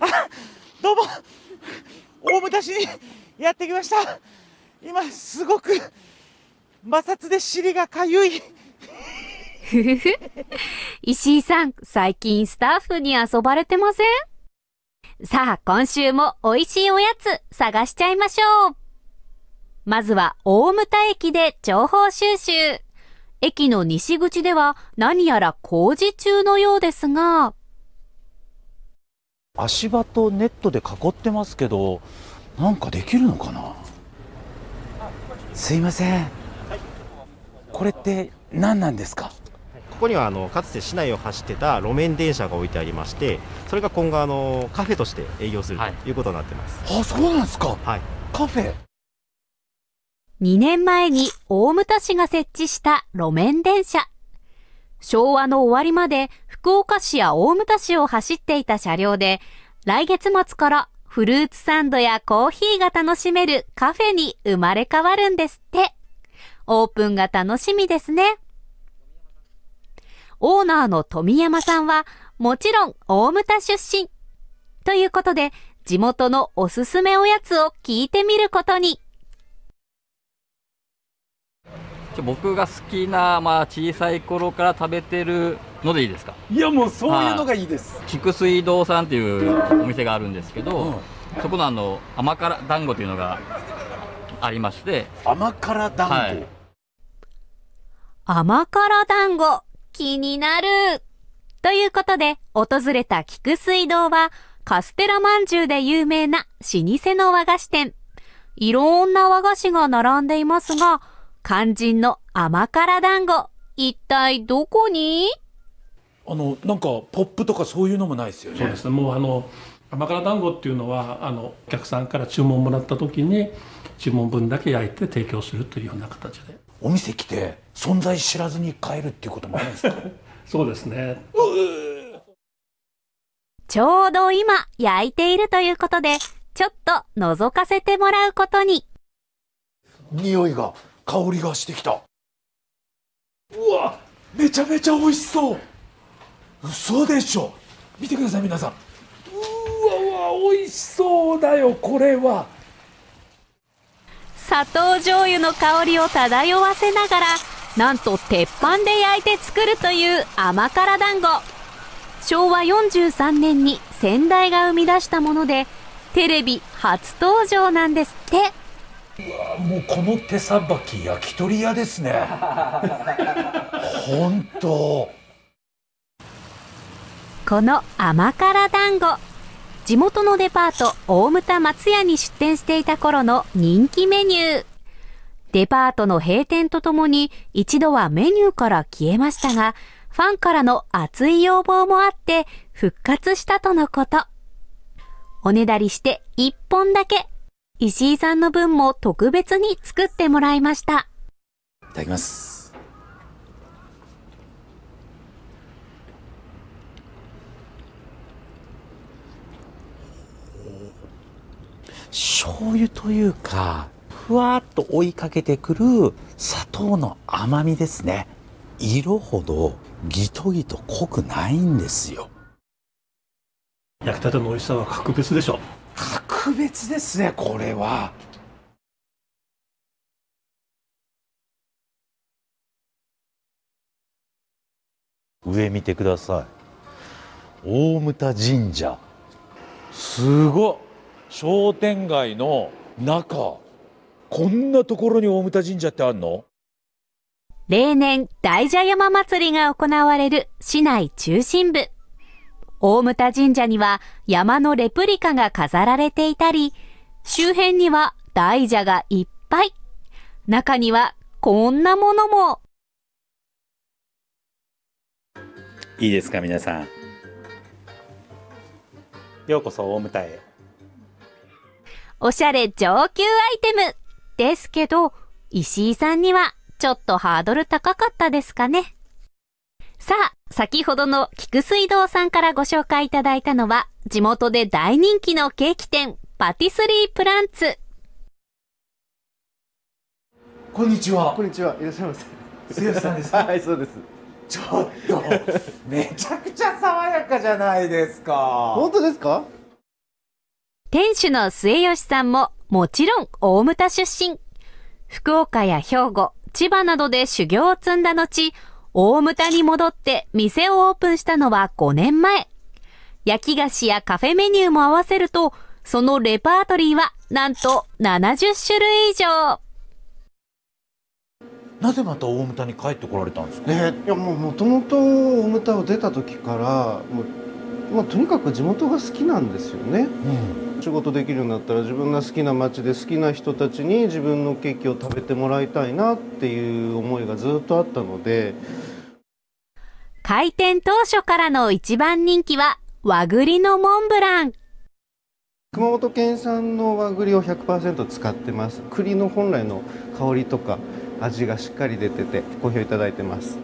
あ どうも大牟田市にやってきました今すごく摩擦で尻がかゆい 石井さん最近スタッフに遊ばれてませんさあ今週も美味しいおやつ探しちゃいましょうまずは大牟田駅で情報収集駅の西口では何やら工事中のようですが、足場とネットで囲ってますけどなんかできるのかなすいませんこれって何なんですかここにはあのかつて市内を走ってた路面電車が置いてありましてそれが今後あのカフェとして営業するということになってます、はい、あそうなんですか、はい、カフェ2年前に大牟田市が設置した路面電車昭和の終わりまで福岡市や大牟田市を走っていた車両で、来月末からフルーツサンドやコーヒーが楽しめるカフェに生まれ変わるんですって。オープンが楽しみですね。オーナーの富山さんは、もちろん大牟田出身。ということで、地元のおすすめおやつを聞いてみることに。僕が好きな、まあ、小さい頃から食べてるのでいいですかいやもうそういうのがいいです菊水道さんっていうお店があるんですけど、うん、そこのあの甘辛団子というのがありまして甘辛団子、はい、甘辛団子気になるということで訪れた菊水道はカステラまんじゅうで有名な老舗の和菓子店いろんな和菓子が並んでいますが肝心の甘辛団子、一体どこにあの、なんか、ポップとかそういうのもないですよね。そうですね。もうあの、甘辛団子っていうのは、あの、お客さんから注文もらった時に、注文分だけ焼いて提供するというような形で。お店来て、存在知らずに買えるっていうこともあるんですか そうですね。ちょうど今焼いているということで、ちょっと覗かせてもらうことに。匂いが。香りがしてきたうわめちゃめちゃ美味しそう嘘でしょ見てください皆さんうわわ美味しそうだよこれは砂糖醤油の香りを漂わせながらなんと鉄板で焼いて作るという甘辛団子昭和43年に先代が生み出したものでテレビ初登場なんですってうわもうこの手さばき焼き鳥屋ですね本当この甘辛団子地元のデパート大牟田松屋に出店していた頃の人気メニューデパートの閉店とともに一度はメニューから消えましたがファンからの熱い要望もあって復活したとのことおねだりして1本だけ石井さんの分も特別に作ってもらいました。いただきます。醤油というか、ふわっと追いかけてくる砂糖の甘みですね。色ほどギトギト濃くないんですよ。焼きたての美味しさは格別でしょう。別ですねこれは。上見てください大牟田神社すご商店街の中こんなところに大牟田神社ってあの例年大蛇山祭りが行われる市内中心部大牟田神社には山のレプリカが飾られていたり、周辺には大蛇がいっぱい。中にはこんなものも。いいですか皆さん。ようこそ大牟田へ。おしゃれ上級アイテムですけど、石井さんにはちょっとハードル高かったですかね。さあ、先ほどの菊水道さんからご紹介いただいたのは、地元で大人気のケーキ店、パティスリープランツ。こんにちは。こんにちは。いらっしゃいませ。吉さんです。はい、そうです。ちょっと、めちゃくちゃ爽やかじゃないですか。本当ですか店主の末吉さんも、もちろん大牟田出身。福岡や兵庫、千葉などで修行を積んだ後、大牟田に戻って店をオープンしたのは5年前。焼き菓子やカフェメニューも合わせると、そのレパートリーはなんと70種類以上。なぜまた大牟田に帰ってこられたんですか、いやもうもともと大牟田を出た時からもう、まあ、とにかく地元が好きなんですよね、うん、仕事できるんだったら自分が好きな街で好きな人たちに自分のケーキを食べてもらいたいなっていう思いがずっとあったので開店当初からの一番人気は和栗のモンブラン熊本県産の和栗を100%使ってます栗の本来の香りとか味がしっかり出てて好評いただいてます